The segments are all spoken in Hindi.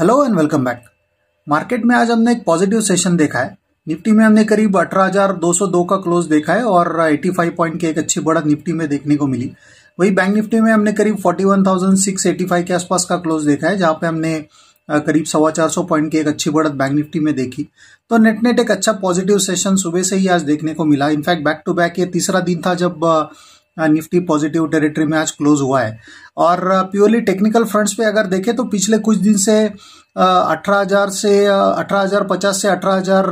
hello and welcome back market में आज हमने एक पॉजिटिव सेशन देखा है निफ्टी में हमने करीब 18,202 का क्लोज देखा है और 85 पॉइंट की एक अच्छी बढ़त निफ्टी में देखने को मिली वही बैंक निफ्टी में हमने करीब 41,685 के आसपास का क्लोज देखा है जहां पे हमने करीब सवा चार सौ पॉइंट की एक अच्छी बढ़त बैंक निफ्टी में देखी तो नेट नेट एक अच्छा पॉजिटिव सेशन सुबह से ही आज देखने को मिला इनफैक्ट बैक टू बैक ये तीसरा दिन था जब हाँ, निफ्टी पॉजिटिव टेरिटरी में आज क्लोज हुआ है और प्योरली टेक्निकल फ्रंट्स पे अगर देखें तो पिछले कुछ दिन से अठारह हजार से अठारह हजार पचास से अठारह हजार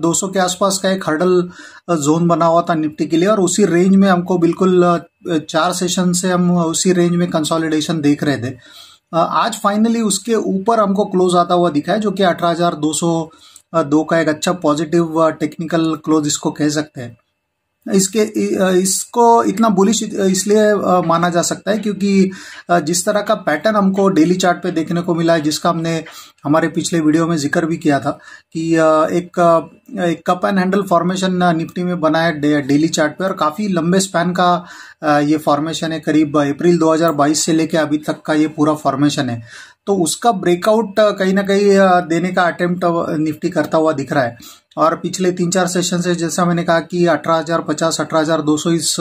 दो सौ के आसपास का एक हर्डल जोन बना हुआ था निफ्टी के लिए और उसी रेंज में हमको बिल्कुल चार सेशन से हम उसी रेंज में कंसोलिडेशन देख रहे थे आज फाइनली उसके ऊपर हमको क्लोज आता हुआ दिखा है जो कि अठारह हजार दो सौ दो का एक अच्छा पॉजिटिव टेक्निकल क्लोज इसको कह सकते हैं इसके इसको इतना बुलिश इसलिए माना जा सकता है क्योंकि जिस तरह का पैटर्न हमको डेली चार्ट पे देखने को मिला है जिसका हमने हमारे पिछले वीडियो में जिक्र भी किया था कि एक एक cup and handle formation Nifty में बनाया डे, डेली चार्ट पे और काफ़ी लंबे स्पैन का ये फॉर्मेशन है करीब अप्रैल 2022 से लेके अभी तक का ये पूरा फॉर्मेशन है तो उसका ब्रेकआउट कहीं ना कहीं देने का अटेम्प्ट निफ्टी करता हुआ दिख रहा है और पिछले तीन चार सेशन से जैसा मैंने कहा कि 18,050, 18,200 इस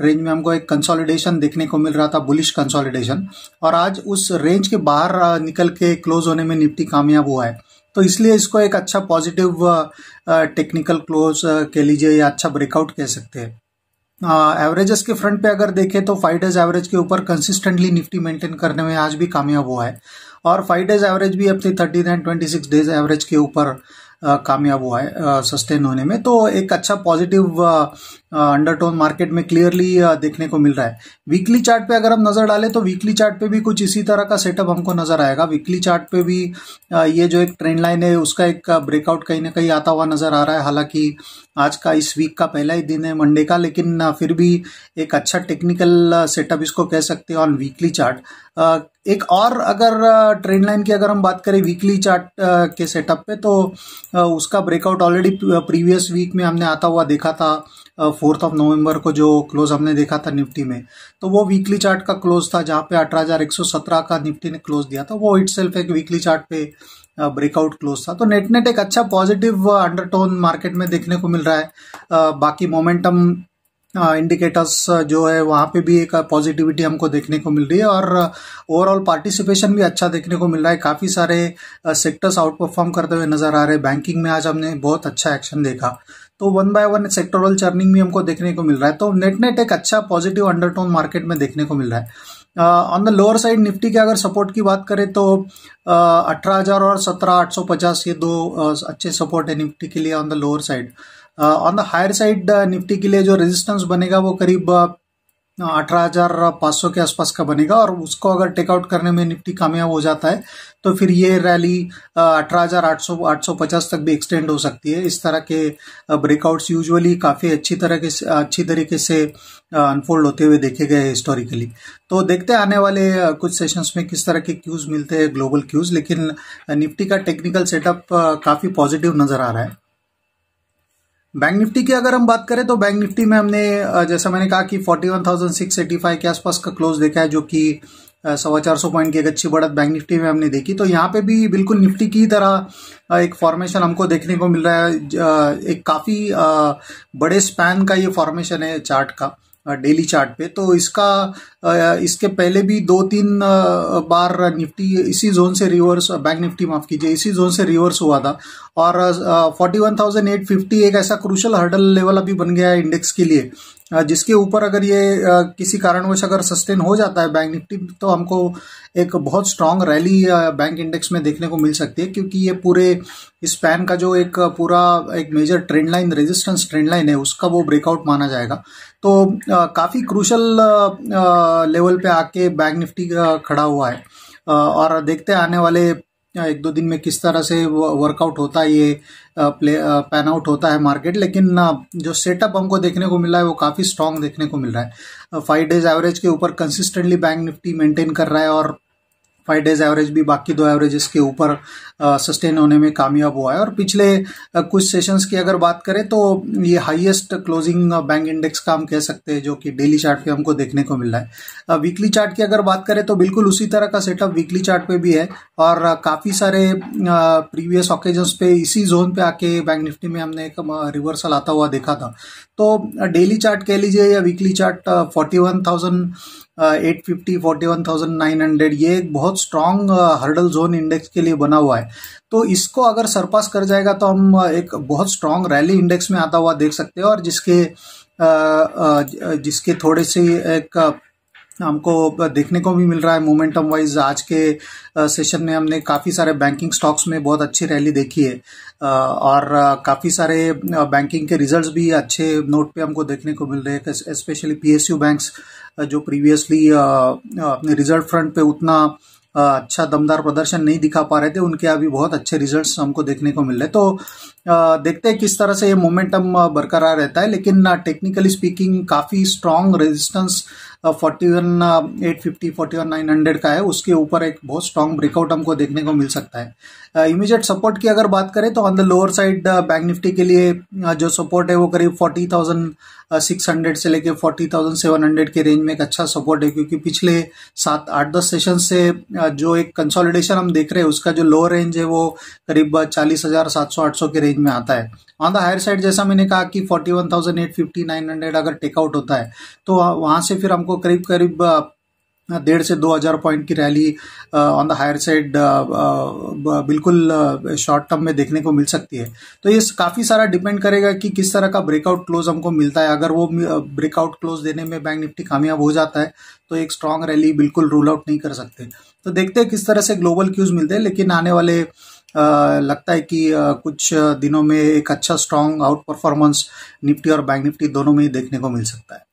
रेंज में हमको एक कंसोलिडेशन देखने को मिल रहा था बुलिश कंसोलिडेशन और आज उस रेंज के बाहर निकल के क्लोज होने में निफ्टी कामयाब हुआ है तो इसलिए इसको एक अच्छा पॉजिटिव टेक्निकल क्लोज कह लीजिए या अच्छा ब्रेकआउट कह सकते हैं एवरेजेस के फ्रंट पे अगर देखें तो फाइव डेज एवरेज के ऊपर कंसिस्टेंटली निफ्टी मेंटेन करने में आज भी कामयाब हुआ है और फाइव डेज एवरेज भी अब थी thirty nine twenty six days average के ऊपर कामयाब हुआ है सस्टेन होने में तो एक अच्छा पॉजिटिव अंडरटोन मार्केट में क्लियरली देखने को मिल रहा है वीकली चार्ट पे अगर हम नजर डालें तो वीकली चार्ट पे भी कुछ इसी तरह का सेटअप हमको नजर आएगा वीकली चार्ट पे भी ये जो एक ट्रेंड लाइन है उसका एक ब्रेकआउट कहीं ना कहीं आता हुआ नजर आ रहा है हालांकि आज का इस वीक का पहला ही दिन है मंडे का लेकिन फिर भी एक अच्छा टेक्निकल सेटअप इसको कह सकते हैं ऑन वीकली चार्ट एक और अगर ट्रेंड लाइन की अगर हम बात करें वीकली चार्ट के सेटअप पे तो उसका ब्रेकआउट ऑलरेडी प्रीवियस वीक में हमने आता हुआ देखा था फोर्थ ऑफ नवंबर को जो क्लोज हमने देखा था निफ्टी में तो वो वीकली चार्ट का क्लोज था जहाँ पे अठारह का निफ्टी ने क्लोज दिया था वो इट एक वीकली चार्ट पे ब्रेकआउट क्लोज था तो नेट नेट एक अच्छा पॉजिटिव अंडरटोन मार्केट में देखने को मिल रहा है बाकी मोमेंटम इंडिकेटर्स हाँ, uh, जो है वहाँ पे भी एक पॉजिटिविटी uh, हमको देखने को मिल रही है और ओवरऑल uh, पार्टिसिपेशन भी अच्छा देखने को मिल रहा है काफ़ी सारे सेक्टर्स आउट परफॉर्म करते हुए नज़र आ रहे हैं बैंकिंग में आज हमने बहुत अच्छा एक्शन देखा तो one by one sectoral churning भी हमको देखने को मिल रहा है तो नेट नेट एक अच्छा पॉजिटिव अंडरटोन मार्केट में देखने को मिल रहा है on the lower side Nifty के अगर सपोर्ट की बात करें तो अठारह हजार और सत्रह आठ सौ पचास ये दो uh, अच्छे सपोर्ट है निफ्टी के लिए on the lower side on the higher side Nifty के लिए जो रेजिस्टेंस बनेगा वो करीब अठारह हजार पाँच सौ के आसपास का बनेगा और उसको अगर टेकआउट करने में निफ्टी कामयाब हो जाता है तो फिर ये रैली अठारह हजार आठ सौ आठ सौ पचास तक भी एक्सटेंड हो सकती है इस तरह के ब्रेकआउट्स यूजुअली काफ़ी अच्छी तरह के अच्छी तरीके से अनफोल्ड होते हुए देखे गए हिस्टोरिकली तो देखते आने वाले कुछ सेशंस में किस तरह के क्यूज़ मिलते हैं ग्लोबल क्यूज़ लेकिन निफ्टी का टेक्निकल सेटअप काफ़ी पॉजिटिव नज़र आ रहा है बैंक निफ्टी की अगर हम बात करें तो बैंक निफ्टी में हमने जैसा मैंने कहा कि 41,685 के आसपास का क्लोज देखा है जो कि सवा चार सौ पॉइंट की एक अच्छी बढ़त बैंक निफ्टी में हमने देखी तो यहाँ पे भी बिल्कुल निफ्टी की तरह एक फॉर्मेशन हमको देखने को मिल रहा है एक काफ़ी बड़े स्पैन का ये फॉर्मेशन है चार्ट का डेली चार्ट पे तो इसका इसके पहले भी दो तीन बार निफ्टी इसी जोन से रिवर्स बैंक निफ्टी माफ कीजिए इसी जोन से रिवर्स हुआ था और 41,850 एक ऐसा क्रूशल हर्डल लेवल अभी बन गया है इंडेक्स के लिए जिसके ऊपर अगर ये किसी कारणवश अगर सस्टेन हो जाता है बैंक निफ्टी तो हमको एक बहुत स्ट्रांग रैली बैंक इंडेक्स में देखने को मिल सकती है क्योंकि ये पूरे स्पैन का जो एक पूरा एक major trend line resistance trend line है उसका वो ब्रेकआउट माना जाएगा तो काफ़ी क्रूशल लेवल पे आके बैंक निफ्टी खड़ा हुआ है और देखते आने वाले एक दो दिन में किस तरह से वर्कआउट होता है ये प्ले पैन आउट होता है मार्केट लेकिन जो सेटअप हमको देखने को मिला है वो काफ़ी स्ट्रांग देखने को मिल रहा है फाइव डेज एवरेज के ऊपर कंसिस्टेंटली बैंक निफ्टी मेंटेन कर रहा है और फाइव डेज एवरेज भी बाकी दो एवरेजेस के ऊपर सस्टेन होने में कामयाब हुआ है और पिछले कुछ सेशंस की अगर बात करें तो ये हाईएस्ट क्लोजिंग बैंक इंडेक्स का हम कह सकते हैं जो कि डेली चार्ट पे हमको देखने को मिल रहा है वीकली चार्ट की अगर बात करें तो बिल्कुल उसी तरह का सेटअप वीकली चार्ट पे भी है और काफ़ी सारे प्रीवियस ऑकेजन्स पे इसी जोन पे आके बैंक निफ्टी में हमने एक रिवर्सल आता हुआ देखा था तो डेली चार्ट कह लीजिए या weekly chart forty one thousand eight fifty forty one thousand nine hundred ये एक बहुत स्ट्रांग हर्डल जोन इंडेक्स के लिए बना हुआ है तो इसको अगर सरपास कर जाएगा तो हम uh, एक बहुत स्ट्रांग रैली इंडेक्स में आता हुआ देख सकते हैं और जिसके uh, uh, जिसके थोड़े से एक हमको देखने को भी मिल रहा है मोमेंटम वाइज आज के सेशन में हमने काफ़ी सारे बैंकिंग स्टॉक्स में बहुत अच्छी रैली देखी है और काफ़ी सारे बैंकिंग के रिजल्ट्स भी अच्छे नोट पे हमको देखने को मिल रहे हैं स्पेशली पीएसयू बैंक्स जो प्रीवियसली अपने रिजल्ट फ्रंट पे उतना अच्छा दमदार प्रदर्शन नहीं दिखा पा रहे थे उनके अभी बहुत अच्छे रिजल्ट्स हमको देखने को मिल रहे तो देखते हैं किस तरह से ये मोमेंटम बरकरार रहता है लेकिन टेक्निकली स्पीकिंग काफ़ी strong resistance forty one eight fifty forty one nine hundred का है उसके ऊपर एक बहुत स्ट्रॉन्ग ब्रेकआउट हमको देखने को मिल सकता है इमीजिएट सपोर्ट की अगर बात करें तो on the lower side bank Nifty के लिए जो सपोर्ट है वो करीब फोर्टी थाउजेंड सिक्स हंड्रेड से लेके फोर्टी थाउजेंड सेवन हंड्रेड के रेंज में एक अच्छा सपोर्ट है क्योंकि पिछले सात आठ दस सेशन से जो एक कंसोलिडेशन हम देख रहे हैं उसका जो लोअर रेंज है वो करीब चालीस हजार सात सौ आठ सौ के रेंज में आता है ऑन द हायर साइड जैसा मैंने कहा कि forty one thousand eight fifty nine hundred अगर टेकआउट होता है तो वहां से फिर हमको को करीब करीब डेढ़ से दो हज़ार पॉइंट की rally on the higher side बिल्कुल शॉर्ट टर्म में देखने को मिल सकती है तो ये काफ़ी सारा डिपेंड करेगा कि किस तरह का ब्रेकआउट क्लोज हमको मिलता है अगर वो ब्रेकआउट क्लोज देने में बैंक निफ्टी कामयाब हो जाता है तो एक स्ट्रांग रैली बिल्कुल रूल आउट नहीं कर सकते तो देखते हैं किस तरह से ग्लोबल क्यूज मिलते हैं लेकिन आने वाले लगता है कि कुछ दिनों में एक अच्छा स्ट्रांग आउट परफॉर्मेंस निफ्टी और बैंक निफ्टी दोनों में ही देखने को मिल सकता है